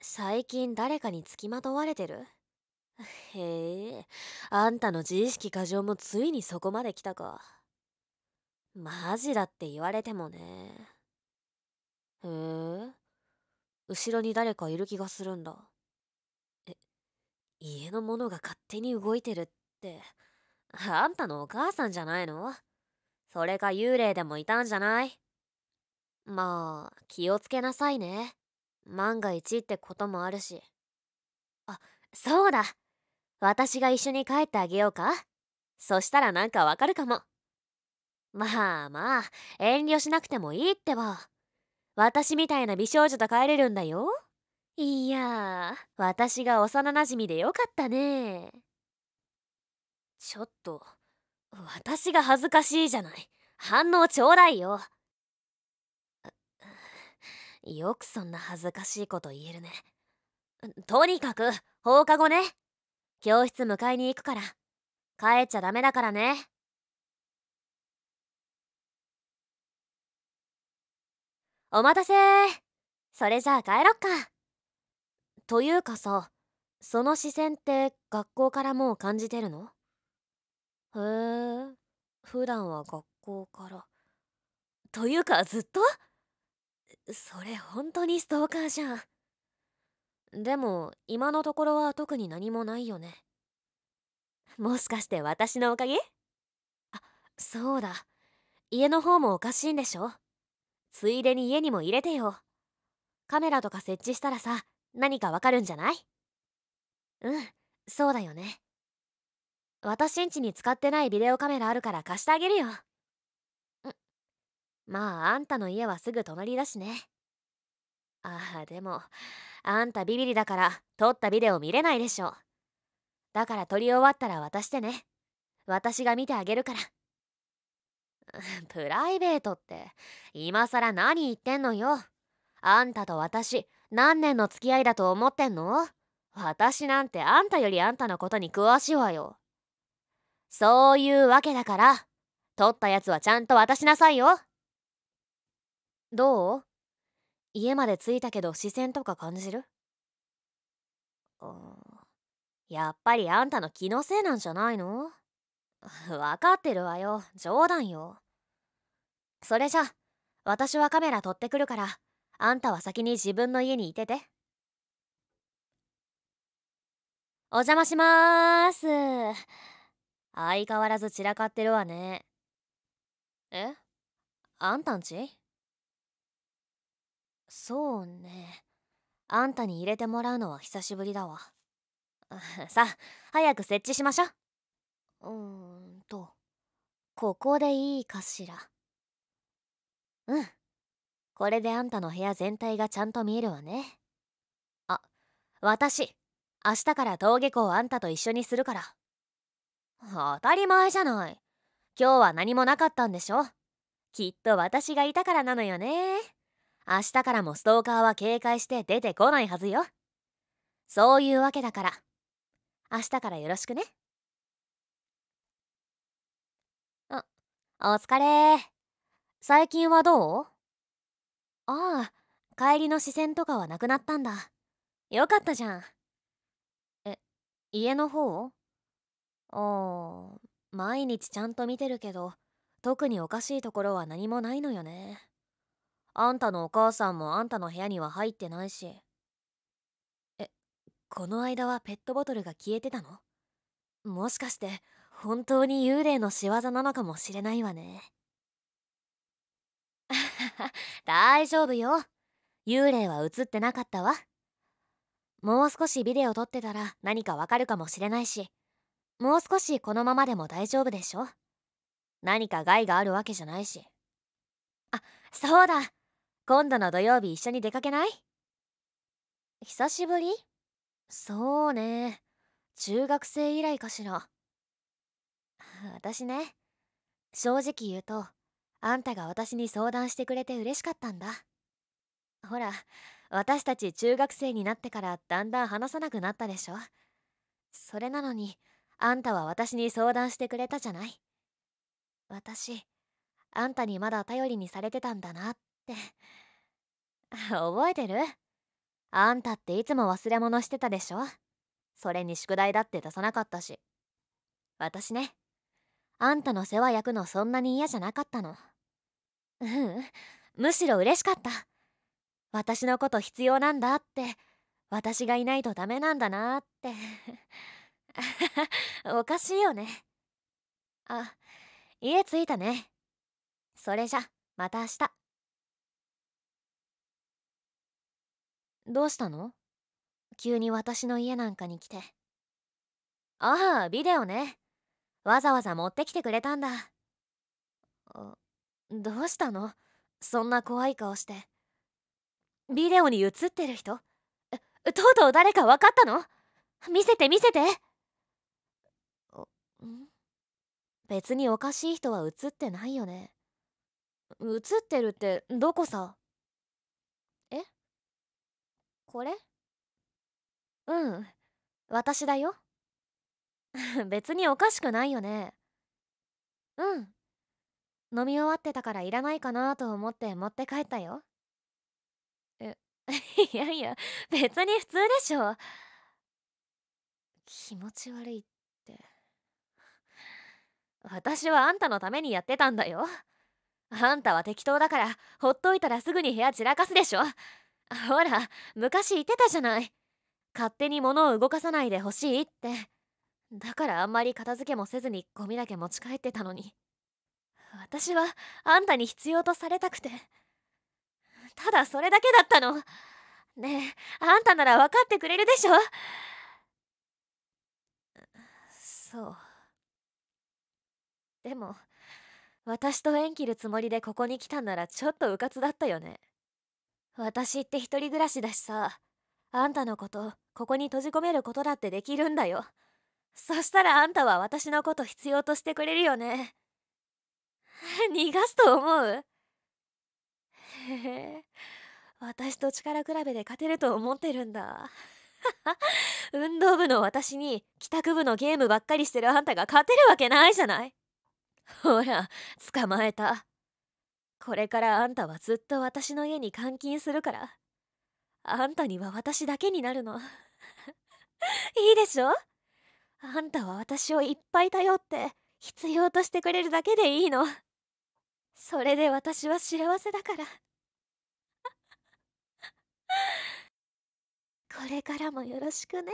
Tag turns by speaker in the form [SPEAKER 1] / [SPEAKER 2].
[SPEAKER 1] 最近誰かにつきまとわれてる へえあんたの自意識過剰もついにそこまで来たかマジだって言われてもねへえ後ろに誰かいる気がするんだえ家の者が勝手に動いてるってあんたのお母さんじゃないのそれか幽霊でもいたんじゃないまあ気をつけなさいね万が一ってこともあるしあそうだ私が一緒に帰ってあげようかそしたらなんかわかるかもまあまあ遠慮しなくてもいいってば私みたいな美少女と帰れるんだよいや私が幼なじみでよかったねちょっと私が恥ずかしいじゃない反応ちょうだいよよくそんな恥ずかしいこと言えるねとにかく放課後ね教室迎えに行くから帰っちゃダメだからねお待たせそれじゃあ帰ろっかというかさその視線って学校からもう感じてるのへえ普段は学校からというかずっとそれ本当にストーカーじゃんでも今のところは特に何もないよねもしかして私のおかげあそうだ家の方もおかしいんでしょついでに家にも入れてよカメラとか設置したらさ何かわかるんじゃないうんそうだよね私んちに使ってないビデオカメラあるから貸してあげるよまああんたの家はすぐ隣だしねああでもあんたビビリだから撮ったビデオ見れないでしょだから撮り終わったら渡してね私が見てあげるから プライベートって今さら何言ってんのよあんたと私何年の付き合いだと思ってんの私なんてあんたよりあんたのことに詳しいわよそういうわけだから取ったやつはちゃんと渡しなさいよどう家まで着いたけど視線とか感じるやっぱりあんたの気のせいなんじゃないの分 かってるわよ冗談よそれじゃ私はカメラ撮ってくるからあんたは先に自分の家にいててお邪魔しまーす相変わらず散らかってるわねえあんたんちそうねあんたに入れてもらうのは久しぶりだわ さあ早く設置しましょううんとここでいいかしらうんこれであんたの部屋全体がちゃんと見えるわねあ私明日から登下校をあんたと一緒にするから当たり前じゃない今日は何もなかったんでしょきっと私がいたからなのよね明日からもストーカーは警戒して出てこないはずよそういうわけだから明日からよろしくねあお疲れ最近はどうああ帰りの視線とかはなくなったんだよかったじゃんえ家の方ああ毎日ちゃんと見てるけど特におかしいところは何もないのよねあんたのお母さんもあんたの部屋には入ってないしえこの間はペットボトルが消えてたのもしかして本当に幽霊の仕業なのかもしれないわね 大丈夫よ幽霊は映ってなかったわもう少しビデオ撮ってたら何かわかるかもしれないしもう少しこのままでも大丈夫でしょ何か害があるわけじゃないしあそうだ今度の土曜日一緒に出かけない久しぶりそうね中学生以来かしら私ね正直言うとあんたが私に相談してくれて嬉しかったんだほら私たち中学生になってからだんだん話さなくなったでしょそれなのにあんたは私に相談してくれたじゃない私あんたにまだ頼りにされてたんだなっ 覚えてるあんたっていつも忘れ物してたでしょそれに宿題だって出さなかったし私ねあんたの世話焼くのそんなに嫌じゃなかったのううんむしろ嬉しかった私のこと必要なんだって私がいないとダメなんだなって おかしいよねあ家着いたねそれじゃまた明日どうしたの急に私の家なんかに来てああビデオねわざわざ持ってきてくれたんだどうしたのそんな怖い顔してビデオに映ってる人とうとう誰か分かったの見せて見せて別におかしい人は映ってないよね映ってるってどこさこれうん私だよ 別におかしくないよねうん飲み終わってたからいらないかなと思って持って帰ったよえ いやいや別に普通でしょ気持ち悪いって私はあんたのためにやってたんだよあんたは適当だからほっといたらすぐに部屋散らかすでしょ ほら昔言ってたじゃない勝手に物を動かさないでほしいってだからあんまり片付けもせずにゴミだけ持ち帰ってたのに私はあんたに必要とされたくてただそれだけだったのねえあんたなら分かってくれるでしょそうでも私と縁切るつもりでここに来たんならちょっとうかつだったよね私って一人暮らしだしさあんたのことここに閉じ込めることだってできるんだよそしたらあんたは私のこと必要としてくれるよね逃がすと思うへえ私と力比べで勝てると思ってるんだ運動部の私に帰宅部のゲームばっかりしてるあんたが勝てるわけないじゃないほら捕まえたこれからあんたはずっと私の家に監禁するからあんたには私だけになるの いいでしょあんたは私をいっぱい頼って必要としてくれるだけでいいのそれで私は幸せだから これからもよろしくね。